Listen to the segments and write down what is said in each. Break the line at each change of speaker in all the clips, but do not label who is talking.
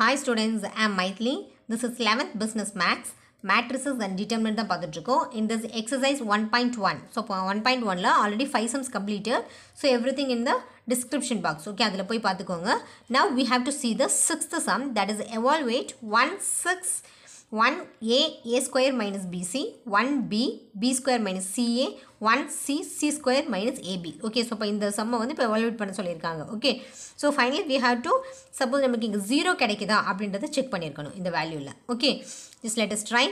Hi students I'm Maithili this is eleventh business maths matrices and determinant தான் பார்த்துட்ருக்கோம் in this exercise one point one so இப்போ one point ஒனில் already five sums completed so everything in the description box okay அதில் போய் பார்த்துக்கோங்க now we have to see the sixth sum that is evaluate one six one a a square minus bc one b b square minus ca one c c square minus ab okay so இப்போ இந்த சம்மை வந்து இப்போ evaluate பண்ண சொல்லியிருக்காங்க okay so finally we have to suppose நமக்கு இங்கே zero கிடைக்குதா அப்படின்றத செக் பண்ணியிருக்கணும் இந்த வேல்யூவில் okay just latest try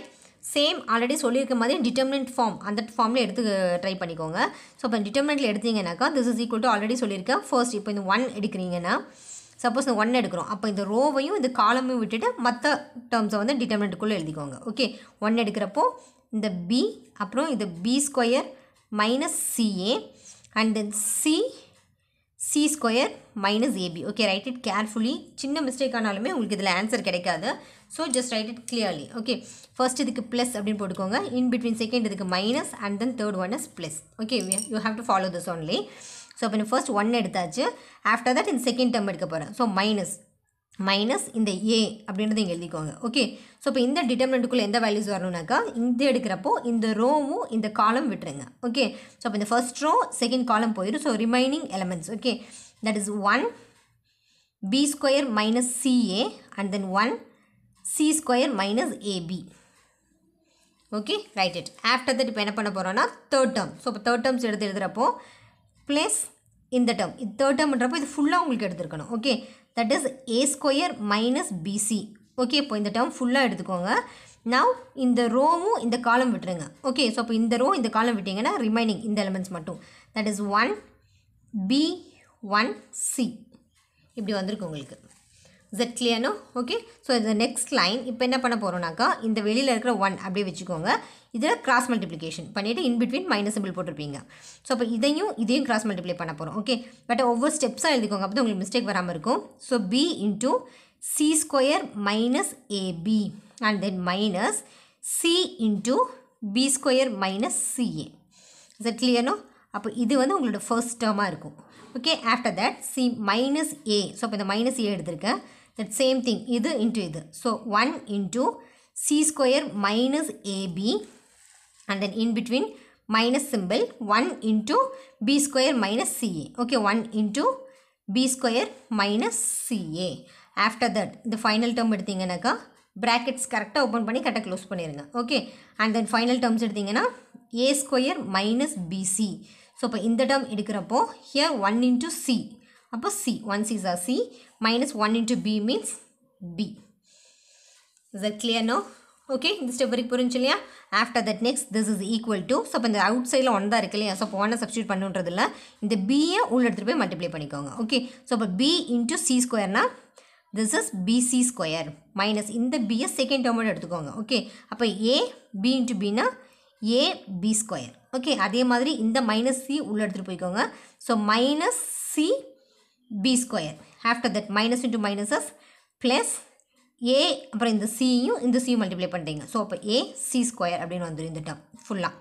same already சொல்லியிருக்க மாதிரி determinant ஃபார்ம் அந்த formல எடுத்து ட்ரை பண்ணிக்கோங்க ஸோ இப்போ டிட்டர்மினண்ட்டில் எடுத்தீங்கன்னாக்கா this is equal to already சொல்லியிருக்கேன் ஃபர்ஸ்ட் இப்போ இந்த ஒன் எடுக்கிறீங்கன்னா சப்போஸ் இந்த ஒன் எடுக்கிறோம் அப்போ இந்த ரோவையும் இந்த காலமும் விட்டுட்டு மற்ற டேர்ம்ஸை வந்து டிட்டர்மினண்ட்டுக்குள்ளே எழுதிக்கோங்க ஓகே ஒன் எடுக்கிறப்போ இந்த பி அப்புறம் இது b square minus ca and then c c square minus ab okay write it carefully சின்ன மிஸ்டேக் ஆனாலுமே உங்களுக்கு இதில் ஆன்சர் கிடைக்காது so just write it clearly okay first இதுக்கு ப்ளஸ் அப்படின்னு போட்டுக்கோங்க இன் பிட்வீன் செகண்ட் இதுக்கு minus and then third one is plus okay you have to follow this only so இப்போ நீ ஃபர்ஸ்ட் ஒன் எடுத்தாச்சு ஆஃப்டர் தட் இந்த second term எடுக்க போகிறேன் ஸோ மைனஸ் மைனஸ் இந்த ஏ அப்படின்றத இங்கே எழுதிக்கோங்க ஓகே ஸோ இப்போ இந்த டிட்டர்மினண்ட்டுக்குள்ளே எந்த வேல்யூஸ் வரணும்னாக்கா இந்த எடுக்கிறப்போ இந்த ரோவும் இந்த காலம் விட்டுருங்க ஓகே ஸோ அப்போ இந்த ஃபர்ஸ்ட் ரோ செகண்ட் காலம் போயிடும் so remaining elements okay that is one b square minus ca and then one c square minus ab okay write it after that இப்போ என்ன பண்ண போகிறோன்னா தேர்ட் டேர்ம் ஸோ இப்போ third terms எடுத்து எழுதுகிறப்போ plus இந்த term இது தேர்ட் டேர்ம்ன்றப்போ இது ஃபுல்லாக உங்களுக்கு எடுத்துருக்கணும் okay that is a square minus bc okay இப்போ இந்த டேர்ம் ஃபுல்லாக எடுத்துக்கோங்க நவ் இந்த ரோவும் இந்த காலம் விட்டுருங்க ஓகே ஸோ அப்போ இந்த ரோ இந்த காலம் விட்டிங்கன்னா ரிமைனிங் இந்த எலமெண்ட்ஸ் மட்டும் that is one b one c இப்படி வந்திருக்கு உங்களுக்கு இசட் கிளியர்னோ ஓகே ஸோ இந்த நெக்ஸ்ட் லைன் இப்போ என்ன பண்ண போகிறோம்னாக்கா இந்த வெளியில் இருக்கிற ஒன் அப்படியே வச்சுக்கோங்க இதில் கிராஸ் மல்டிப்ளிகேஷன் பண்ணிவிட்டு இன்பிட்வீன் மைனஸ் சிம்பிள் போட்டிருப்பீங்க ஸோ அப்போ இதையும் இதையும் கிராஸ் மல்டிப்ளை பண்ண போகிறோம் ஓகே பட் ஒவ்வொரு ஸ்டெப்ஸாக எழுதிக்கோங்க அப்போ உங்களுக்கு மிஸ்டேக் வராமல் இருக்கும் so b into c square minus ab and then minus c into b square minus ca is it கிளியர்னோ அப்போ இது வந்து உங்களோட ஃபர்ஸ்ட் டேர்மாக இருக்கும் okay after that c minus a so அப்போ இந்த மைனஸ் ஏ எடுத்திருக்கேன் தட் சேம் திங் இது இன்ட்டு இது so one into c square minus ab and then in between minus symbol 1 into b square minus ca. Okay, 1 into b square minus ca. After that, the final term எடுத்தீங்கனாக்கா brackets கரெக்டாக open பண்ணி கரெக்டாக close பண்ணிடுங்க okay and then final terms எடுத்தீங்கன்னா a square minus bc so இப்போ இந்த term எடுக்கிறப்போ here one into c அப்போ சி ஒன் சிஸ் are c minus one into b means b is a clear no okay இந்த step வரைக்கும் புரிஞ்சு இல்லையா after that next this is equal to so அப்போ இந்த அவுட் சைடில் ஒன் தான் இருக்கு இல்லையா ஸோ அப்போ ஒன்றை சப்ஸ்டியூட் இல்லை இந்த பியை உள்ள எடுத்துகிட்டு போய் மல்டிப்ளை பண்ணிக்கோங்க ஓகே ஸோ அப்போ பி இன்ட்டு சி ஸ்கொயர்னா this is bc square minus இந்த பியை செகண்ட் டேர்மோட எடுத்துக்கோங்க ஓகே அப்போ ஏ பி இன்ட்டு பினா ஏ பி ஸ்கொயர் ஓகே அதே மாதிரி இந்த மைனஸ் சி உள்ள எடுத்துகிட்டு போய்க்கோங்க so minus c b square after that minus into minuses plus a அப்புறம் இந்த சியும் இந்த சியும் மல்டிப்ளை பண்ணுறீங்க ஸோ அப்போ ஏ சி ஸ்கொயர் அப்படின்னு வந்துடும் இந்த டம் ஃபுல்லாக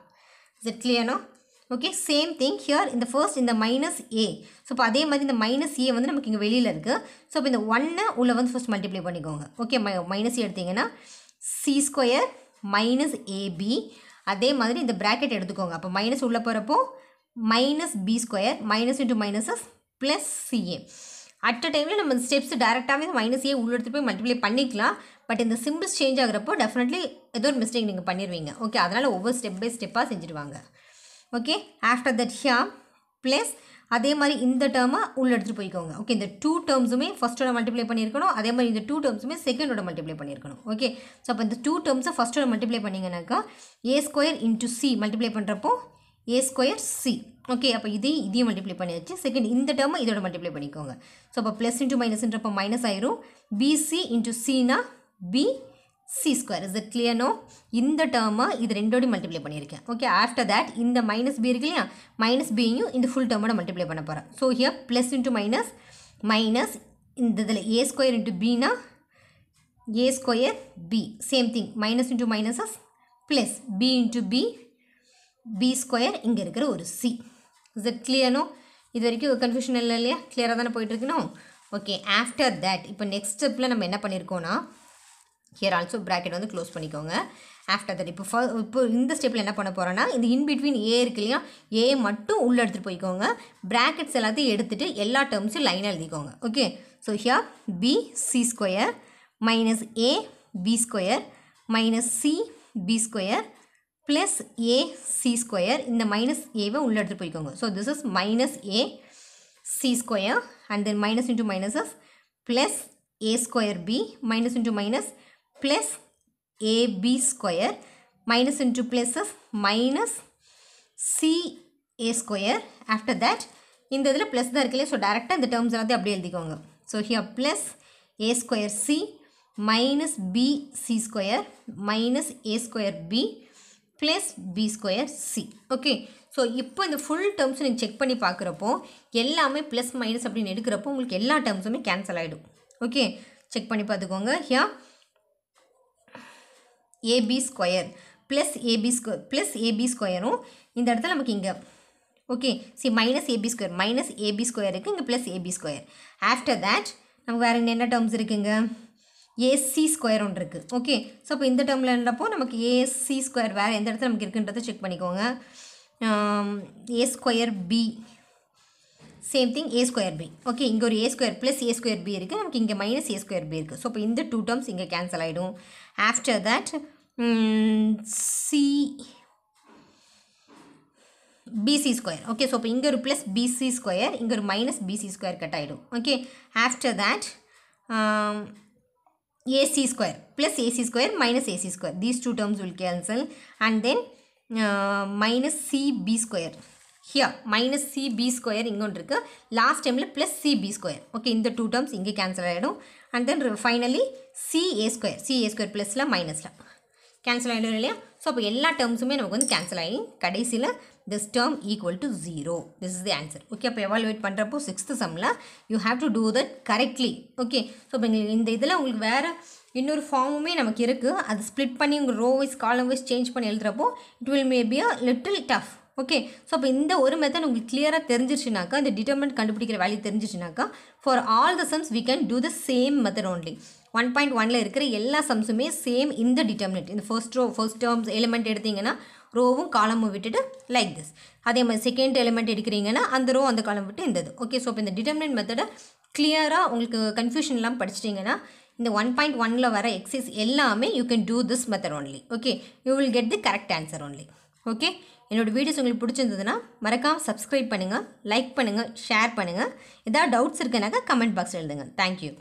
இஸ் இட் கிளியர்னா ஓகே சேம் திங் ஹியர் இந்த ஃபர்ஸ்ட் இந்த மைனஸ் ஏ ஸோ இப்போ அதே மாதிரி இந்த மைனஸ் ஏ வந்து நமக்கு இங்கே வெளியில் இருக்குது ஸோ அப்போ இந்த ஒன்று உள்ள வந்து ஃபஸ்ட் மல்டிப்ளை பண்ணிக்கோங்க ஓகே மை மைனஸ் ஏ எடுத்திங்கன்னா சி ஸ்கொயர் மைனஸ் ஏபி அதே மாதிரி இந்த ப்ராக்கெட் எடுத்துக்கோங்க அப்போ மைனஸ் உள்ளே போகிறப்போ minus b square minus into minuses plus ca at a டைமில் நம்ம ஸ்டெப்ஸ் டேரெக்டாகவே மைனஸ் ஏ உள்ளெடுத்து போய் மல்டிப்ளை பண்ணிக்கலாம் பட் இந்த சிம்பிள்ஸ் சேஞ்ச் ஆகிறப்போ டெஃபினெட்லி ஏதோ ஒரு மிஸ்டேக் நீங்கள் பண்ணிடுவீங்க ஓகே அதனால் ஒவ்வொரு ஸ்டெப் பை ஸ்டெப்பாக செஞ்சுருவாங்க okay after that here plus அதே மாதிரி இந்த டேர்மை உள்ள போய்க்கோங்க ஓகே இந்த டூ டேர்ம்ஸுமே ஃபஸ்ட்டோட மல்டிப்ளை பண்ணியிருக்கணும் அதே மாதிரி இந்த டூ டேர்ம்ஸுமே செகண்டோட மல்டிப்ளை பண்ணியிருக்கணும் ஓகே ஸோ அப்போ இந்த டூ டேர்ம்ஸை ஃபஸ்ட்டோட மல்டிப்ளை பண்ணிங்கனாக்கா a square into c multiply பண்ணுறப்போ ஏ ஸ்கொயர் சி ஓகே அப்போ இதையும் இதையும் மல்டிப்ளை பண்ணியாச்சு செகண்ட் இந்த டேர்மை இதோட மல்டிப்ளை பண்ணிக்கோங்க ஸோ அப்போ ப்ளஸ் இன்ட்டு மைனஸ்ன்றப்போ மைனஸ் ஆயிரும் பிசி இன்ட்டு சினா b c square is it கிளியர்னோ இந்த டேர்மை இது ரெண்டோடையும் மல்டிப்ளை பண்ணியிருக்கேன் ஓகே ஆஃப்டர் தட் இந்த மைனஸ் பி இருக்கு இல்லையா மைனஸ் பியும் இந்த ஃபுல் டேர்மோட மல்டிப்ளை பண்ண போகிறேன் so here plus into minus minus இந்த இதில் ஏ ஸ்கொயர் இன்ட்டு பினா a square b same thing minus into minuses plus b into b b square இங்கே இருக்கிற ஒரு சி இஸ் இட் கிளியர்னோ இது வரைக்கும் கன்ஃபியூஷன் இல்லை இல்லையா கிளியராக தானே போயிட்டுருக்கணும் ஓகே ஆஃப்டர் தட் இப்போ நெக்ஸ்ட் ஸ்டெப்பில் நம்ம என்ன பண்ணியிருக்கோன்னா ஹியர் ஆல்சோ ப்ராக்கெட் வந்து க்ளோஸ் பண்ணிக்கோங்க ஆஃப்டர் தட் இப்போ ஃபர் இப்போ இந்த ஸ்டெப்பில் என்ன பண்ண போகிறோன்னா இந்த இன் பிட்வீன் ஏ இருக்கு இல்லையா ஏ மட்டும் உள்ளே எடுத்துகிட்டு போய்க்கோங்க ப்ராக்கெட்ஸ் எல்லாத்தையும் எடுத்துகிட்டு எல்லா டேர்ம்ஸும் லைனாக எழுதிக்கோங்க okay so here b c square minus a b square minus c b square plus a c square இந்த மைனஸ் ஏவை this is போய்க்கோங்க so this is minus a c square and then minus a square plus a square b minus a minus plus ab square minus is minus minus ca square after that இந்த இதில் plus தான் இருக்குல்லையே so டேரெக்டாக இந்த terms எல்லாத்தையும் அப்படியே எழுதிக்கோங்க so here plus a square c minus bc square minus a square b plus b square c okay so இப்போ இந்த ஃபுல் டேர்ம்ஸ் நீங்கள் செக் பண்ணி பார்க்குறப்போ எல்லாமே ப்ளஸ் மைனஸ் அப்படின்னு எடுக்கிறப்போ உங்களுக்கு எல்லா டேர்ம்ஸுமே கேன்சல் ஆகிடும் ஓகே செக் பண்ணி பார்த்துக்கோங்க here ab square plus ab square plus ab ஸ்கொயரும் இந்த இடத்துல நமக்கு இங்கே okay c minus ab square minus ab ஸ்கொயருக்கு இங்கே plus ab square after that நமக்கு வேறு என்ன டேர்ம்ஸ் இருக்குங்க ஏசி ஸ்கொயர் ஒன்று இருக்குது ஓகே ஸோ அப்போ இந்த டேர்மில் என்னப்போ நமக்கு ஏசி ஸ்கொயர் வேறு எந்த இடத்துல நமக்கு இருக்குன்றதை செக் பண்ணிக்கோங்க a square b same thing a square b okay இங்கே ஒரு a square plus a square b இருக்குது நமக்கு இங்கே மைனஸ் ஏ ஸ்கொயர் பி இருக்குது ஸோ இப்போ இந்த டூ டேர்ம்ஸ் இங்கே கேன்சல் ஆகிடும் after that c bc square okay so இப்போ இங்கே ஒரு ப்ளஸ் பிசி ஸ்கொயர் இங்கே ஒரு மைனஸ் பிசி ஸ்கொயர் கட் ஆகிடும் okay after that AC square plus AC square minus AC square. These two terms will cancel and then uh, minus CB square. here minus cb square இங்க ஒன்று இருக்கு last timeல plus cb square okay இந்த two terms இங்க cancel ஆயிடும் and then finally ca square ca square plusல minusல cancel ஆயிடும் இல்லையா so அப்போ எல்லா டேர்ம்ஸுமே நமக்கு வந்து கேன்சல் ஆகி கடைசியில் this term equal to 0. This is the answer. Okay, அப்போ evaluate பண்ணுறப்போ சிக்ஸ்த்து சம்மில் you have to do that correctly. Okay, so இப்போ இந்த இதில் உங்களுக்கு வேறு இன்னொரு ஃபார்முமே நமக்கு இருக்குது அது ஸ்ப்ளிட் பண்ணி உங்கள் row wise column wise change பண்ணி எழுதுகிறப்போ it will may be a little tough okay so அப்போ இந்த ஒரு method உங்களுக்கு clear தெரிஞ்சிருச்சுனாக்கா இந்த டிட்டர்மெண்ட் கண்டுபிடிக்கிற வேல்யூ தெரிஞ்சிருச்சுனாக்கா for all the sums we can do the same method only. One point எல்லா இருக்கிற எல்லா சம்ஸுமே சேம் இந்த டிட்டர்மினட் இந்த first row, first terms element எடுத்தீங்கனா, ரோவும் காலமும் விட்டுட்டு லைக் திஸ் அதே மாதிரி செகண்ட் எலிமெண்ட் எடுக்கிறீங்கன்னா அந்த ரோ அந்த காலம் விட்டு இந்தது ஓகே ஸோ இப்போ இந்த டிட்டர்மினன்ட் மெத்தடை கிளியராக உங்களுக்கு கன்ஃபியூஷன்லாம் படிச்சிட்டிங்கன்னா இந்த ஒன் பாயிண்ட் ஒனில் வர எக்ஸைஸ் எல்லாமே you can do this method only okay you will get the correct answer only okay என்னோடய வீடியோஸ் உங்களுக்கு பிடிச்சிருந்ததுன்னா மறக்காமல் சப்ஸ்கிரைப் பண்ணுங்கள் லைக் பண்ணுங்கள் ஷேர் பண்ணுங்கள் எதாவது டவுட்ஸ் இருக்குனாக்கா கமெண்ட் பாக்ஸ் எழுதுங்க தேங்க்யூ